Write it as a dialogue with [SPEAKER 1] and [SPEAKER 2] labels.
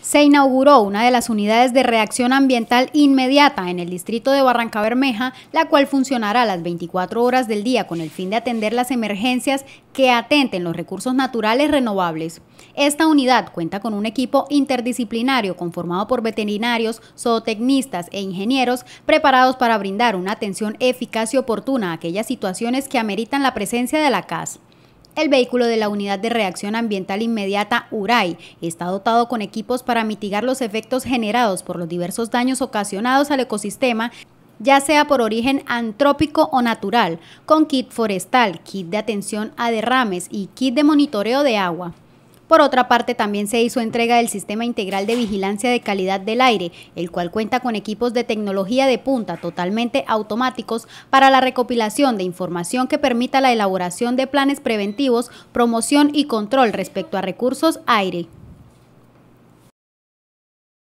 [SPEAKER 1] se inauguró una de las unidades de reacción ambiental inmediata en el distrito de Barranca Bermeja, la cual funcionará las 24 horas del día con el fin de atender las emergencias que atenten los recursos naturales renovables. Esta unidad cuenta con un equipo interdisciplinario conformado por veterinarios, zootecnistas e ingenieros preparados para brindar una atención eficaz y oportuna a aquellas situaciones que ameritan la presencia de la CAS. El vehículo de la Unidad de Reacción Ambiental Inmediata URAI está dotado con equipos para mitigar los efectos generados por los diversos daños ocasionados al ecosistema ya sea por origen antrópico o natural, con kit forestal, kit de atención a derrames y kit de monitoreo de agua. Por otra parte, también se hizo entrega del Sistema Integral de Vigilancia de Calidad del Aire, el cual cuenta con equipos de tecnología de punta totalmente automáticos para la recopilación de información que permita la elaboración de planes preventivos, promoción y control respecto a recursos aire.